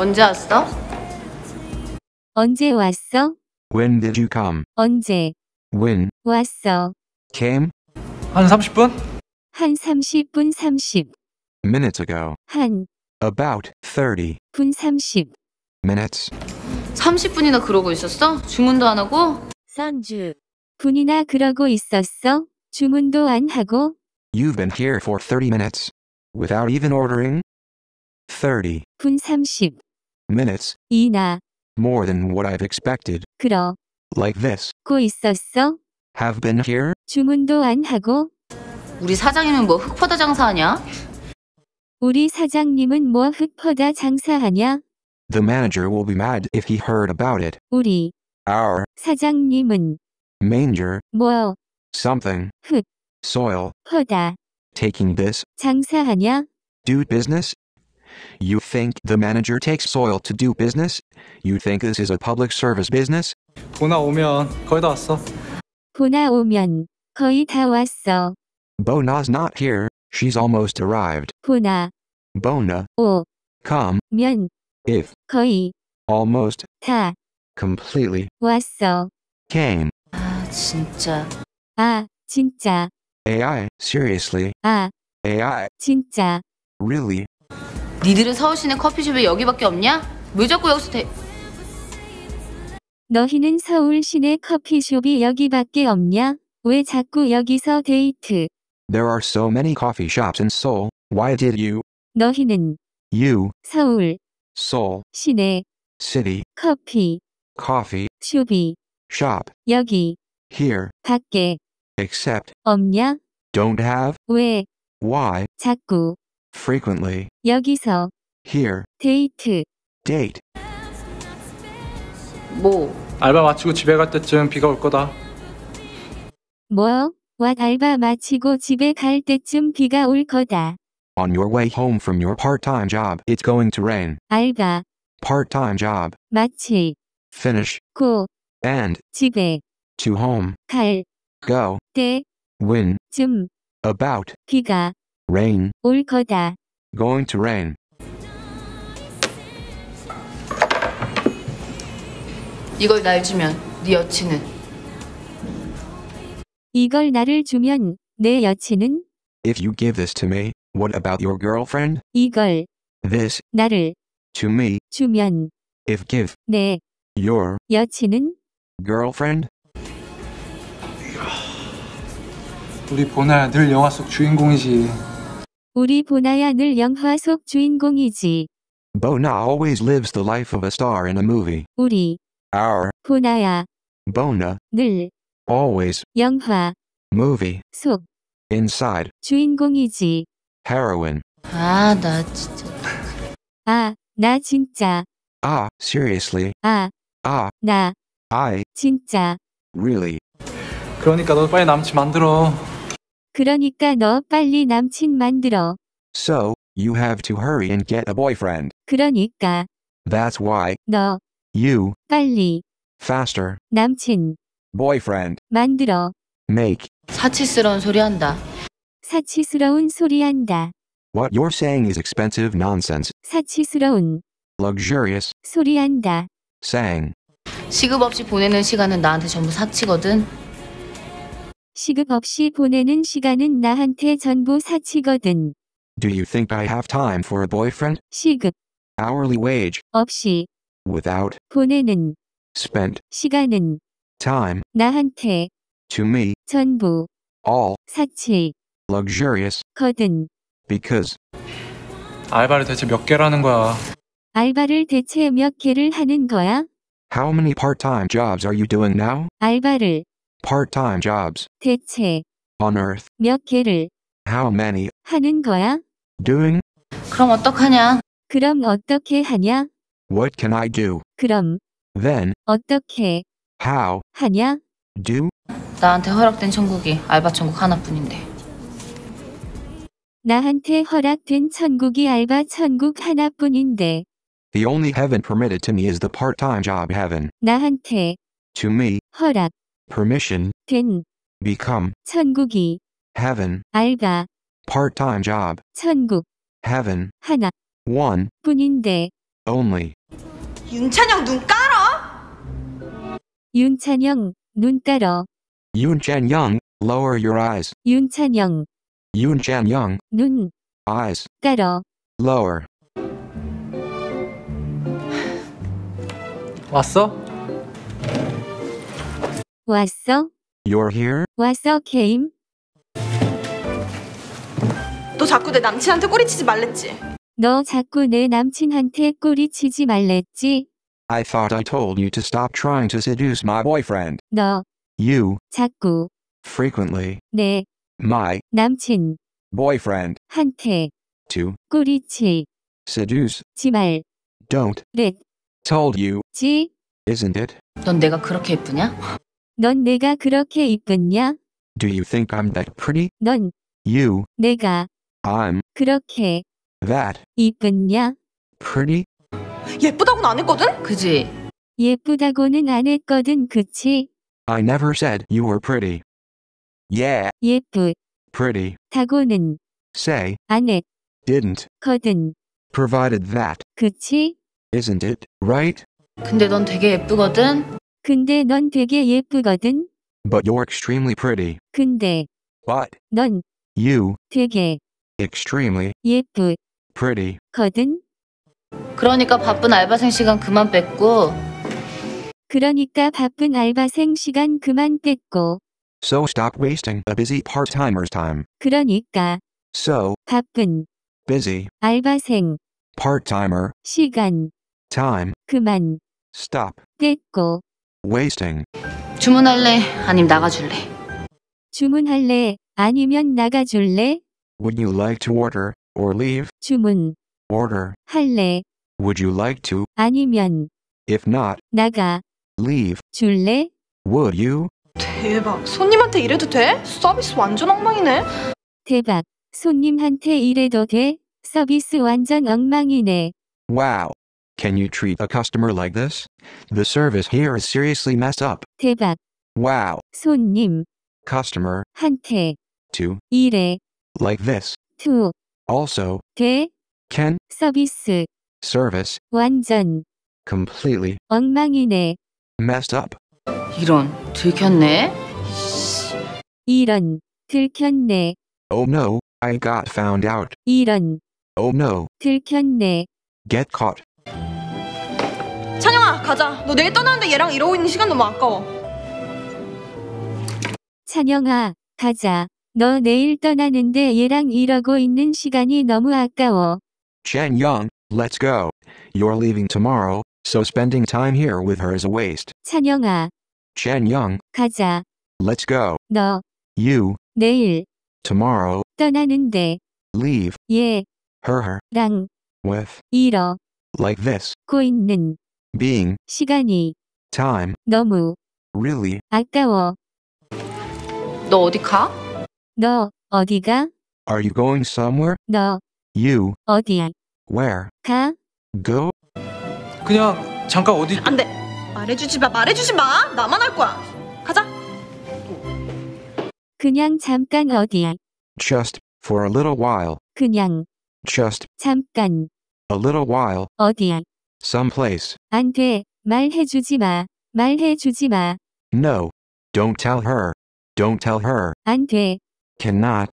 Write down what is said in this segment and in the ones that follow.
언제 왔어? 언제 왔어? When did you come? 언제 When 왔어? came 한 30분? 한 30분 30. minutes ago. 한 About 30분 30. minutes 30분이나 그러고 있었어? 주문도 안 하고? 30. 분이나 그러고 있었어? 주문도 안 하고? You've been here for 30 minutes without even ordering. 30. 분 30. minutes 이나 more than what I've expected. 그러 like this 고 있었어? have been here 주문도 안 하고 우리 사장님은 뭐 흙퍼다 장사하냐? 우리 사장님은 뭐 흙퍼다 장사하냐? The manager will be mad if he heard about it. 우리 our 사장님은 manger 뭐 something 흙 soil 퍼다 taking this 장사하냐? do business you think the manager takes soil to do business? You think this is a public service business? 구나 오면 거의 다 왔어. 보나 오면 거의 다 왔어. Bona's not here. She's almost arrived. 보나 Bona, 오. come, 면. if, 거의 almost, 다 completely, 왔어. came. 아 진짜. 아 진짜. AI, seriously, 아 AI, 진짜. really, 니들은 서울시내 커피숍에 여기밖에 없냐? 왜 자꾸 여기서 대... 너희는 서울 시내 커피숍이 여기밖에 없냐? 왜 자꾸 여기서 데이트? There are so many coffee shops in Seoul. Why did you? 너희는 You 서울 Seoul 시내 City 커피 Coffee 숍이 Shop 여기 Here 밖에 Except 없냐? Don't have 왜 Why 자꾸 frequently 여기서 here Date. date 뭐 알바 마치고 집에 갈 때쯤 비가 올 거다. 뭐? 왓 알바 마치고 집에 갈 때쯤 비가 올 거다. on your way home from your part-time job it's going to rain 알바 part-time job 마치 finish 고 and 집에 to home 갈 go 때. When. 쯤. about 비가 rain 올 거다 going to rain 이걸 날 주면 네 여친은 이걸 나를 주면 내 여친은 If you give this to me, what about your girlfriend? 이걸 This 나를 to me 주면 if give 내 your 여친은 girlfriend 우리 보나 늘 영화 속 주인공이지. 우리 보나야 늘 영화 속 주인공이지. Bona always lives the life of a star in a movie. 우리 our 보나야 Bona 늘 always 영화 movie 속 inside 주인공이지. heroine 아, 나 진짜. 아, 나 진짜. Ah, seriously. 아, Ah, 나 I 진짜. really. 그러니까 너 빨리 남친 만들어. 그러니까 너 빨리 남친 만들어. So, you have to hurry and get a boyfriend. 그러니까 That's why 너 you 빨리 faster 남친 boyfriend 만들어. make 사치스러운 소리 한다. 사치스러운 소리한다. what you're saying is expensive nonsense. 사치스러운 Luxurious 소리한다. sang 시급 없이 보내는 시간은 나한테 전부 사치거든. 시급 없이 보내는 시간은 나한테 전부 사치거든. Do you think I have time for a boyfriend? 시급 hourly wage 없이 without 보내는 spent 시간은 time 나한테 to me 전부 all 사치 luxurious 거든 because 알바를 대체 몇 개라는 거야? 알바를 대체 몇 개를 하는 거야? How many part-time jobs are you doing now? 알바를 part-time jobs. 대체 on earth. 몇 개를 how many 하는 거야? doing 그럼 어떡하냐? 그럼 어떻게 하냐? what can I do? 그럼 then 어떻게 how 하냐? do 나한테 허락된 천국이 알바 천국 하나뿐인데. 나한테 허락된 천국이 알바 천국 하나뿐인데 The only heaven permitted to me is the part-time job heaven. 나한테 to me 허락 permission 된 become 천국이 heaven 알바 part-time job 천국 heaven 하나 one 뿐인데 only 윤찬영 눈 깔어 윤찬영 눈 깔어 윤찬영 lower your eyes 윤찬영 윤찬영 눈 eyes 깔어 lower 왔어? 왔어? You're here? 왔어, 케임? 너 자꾸 내 남친한테 꼬리치지 말랬지? 너 자꾸 내 남친한테 꼬리치지 말랬지? I thought I told you to stop trying to seduce my boyfriend. 너 You 자꾸 frequently 내 my 남친 boyfriend 한테 to 꼬리치지 seduce 말 don't told you 지 isn't it? 넌 내가 그렇게 예쁘냐? 넌 내가 그렇게 이쁘냐? Do you think I'm that pretty? 넌 You 내가 I'm 그렇게 that 이쁘냐? pretty? 예쁘다고는 안 했거든? 그지? 예쁘다고는 안 했거든 그치? I never said you were pretty. Yeah, pretty. 예쁘다고는 Say 안 didn't 했거든 provided that. 그치? Isn't it right? 근데 넌 되게 예쁘거든? 근데 넌 되게 예쁘거든. But you're extremely pretty. 근데 But 넌 you 되게 extremely 예쁘거든. pretty. 그러니까 바쁜 알바생 시간 그만 뺏고 그러니까 바쁜 알바생 시간 그만 뺏고 So stop wasting a busy part-timer's time. 그러니까 So 바쁜 busy 알바생 part-timer 시간 time 그만 stop 뺏고 wasting. 주문할래? 아님 나가줄래? 주문할래? 아니면 나가줄래? Would you like to order or leave? 주문 order 할래? Would you like to? 아니면 if not 나가 leave 줄래? Would you? 대박. 손님한테 이래도 돼? 서비스 완전 엉망이네. 대박. 손님한테 이래도 돼? 서비스 완전 엉망이네. Wow. Can you treat a customer like this? The service here is seriously messed up. 대박. Wow. 손님. Customer. 한테. To. 이래. Like this. To. Also. 대. Can. 서비스. Service. 완전. Completely. 엉망이네. Messed up. 이런 들켰네. 이런 들켰네. Oh no, I got found out. 이런. Oh no. 들켰네. Get caught. 가자. 너 내일 떠나는데 얘랑 이러고 있는 시간 너무 아까워. 찬영아, 가자. 너 내일 떠나는데 얘랑 이러고 있는 시간이 너무 아까워. Chan Young, let's go. You're leaving tomorrow, so spending time here with her is a waste. 찬영아, Chan Young, 가자. let's go. 너 You, 내일 tomorrow, 떠나는데 leave her, her, 얘랑 with 이러고 like this. 있는 being 시간이 time 너무 really 아까워 너 어디 가? 너 어디가? Are you going somewhere? 너 you 어디야? Where? 가? Go? 그냥 잠깐 어디 안 돼. 말해주지 마. 말해주지 마. 나만 할 거야. 가자. 그냥 잠깐 어디야? Just for a little while. 그냥 just 잠깐 a little while 어디야? Someplace. 안 돼. 주지 마. 말해 주지 마. No. Don't tell her. Don't tell her. 안 돼. Cannot.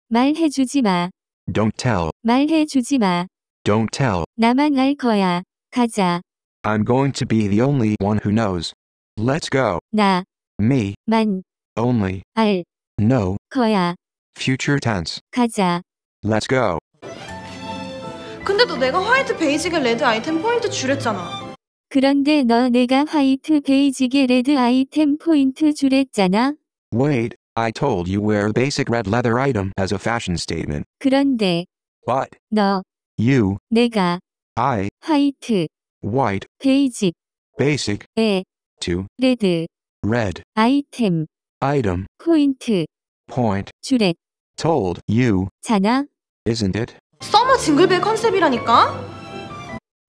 주지 마 마. Don't tell. 말해 마 마. Don't tell. 나만 알 거야. 가자. I'm going to be the only one who knows. Let's go. 나. Me. 만. Only. 알. No. 거야. Future tense. 가자. Let's go. 근데 너 내가 화이트 베이직에 레드 아이템 포인트 줄였잖아. 그런데 너 내가 화이트 베이직에 레드 아이템 포인트 줄였잖아. Wait, I told you wear basic red leather item as a fashion statement. 그런데 But 너 you 내가 I 화이트 white 베이직 basic 에 to 레드 red 아이템 item 포인트 point 줄였 told you 잖아. Isn't it? 서머 징글벨 컨셉이라니까?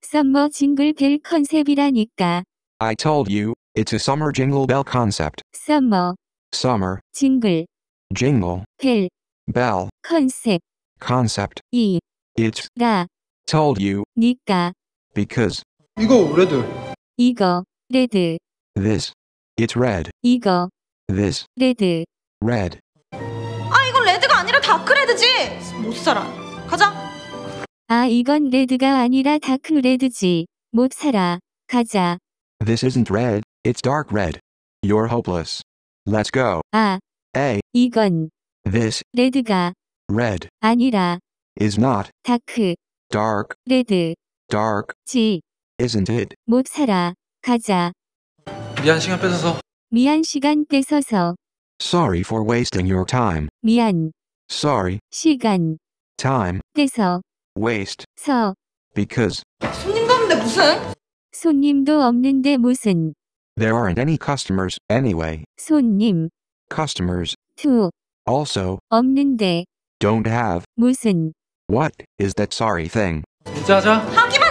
썸머 징글벨 컨셉이라니까. I told you, it's a summer jingle bell concept. 썸머 Summer, 징글 jingle, 벨 bell, 컨셉 concept. It's 이라니까. told you, because, 이거 레드. 이거 레드. this. It's red, 이거 this, 레드. red. 아 이건 레드가 아니라 다크레드지! 못 살아 이건 레드가 아니라 다크 레드지. 못 살아. 가자. This isn't red, it's dark red. You're hopeless. Let's go. 아 A. 이건 This 레드가 red 아니라 is not 다크 dark 레드지. dark isn't it. 못 살아. 가자. 미안 시간 뺏어서 미안 시간 뺏어서. Sorry for wasting your time. 미안. Sorry, 시간 time, waste. 서. because 손님도 없는데 무슨? 손님도 없는데 무슨? there aren't any customers anyway. 손님. customers. to. also 없는데 don't have. 무슨? what is that sorry thing? 문자하자 하기만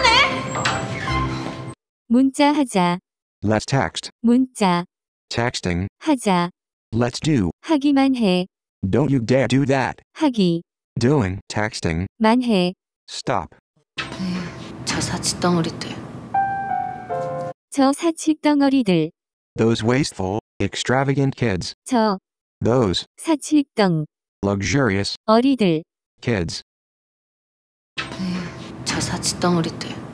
하기만 해! 문자하자. let's text. 문자. texting. 하자. let's do. 하기만 해. don't you dare do that. 하기. doing texting. 만해. Stop. 저 사치 덩어리들. 저 사치 덩어리들. Those wasteful, extravagant kids. 저 Those 사치 덩 luxurious 어리들 kids. 저 사치 덩어리들.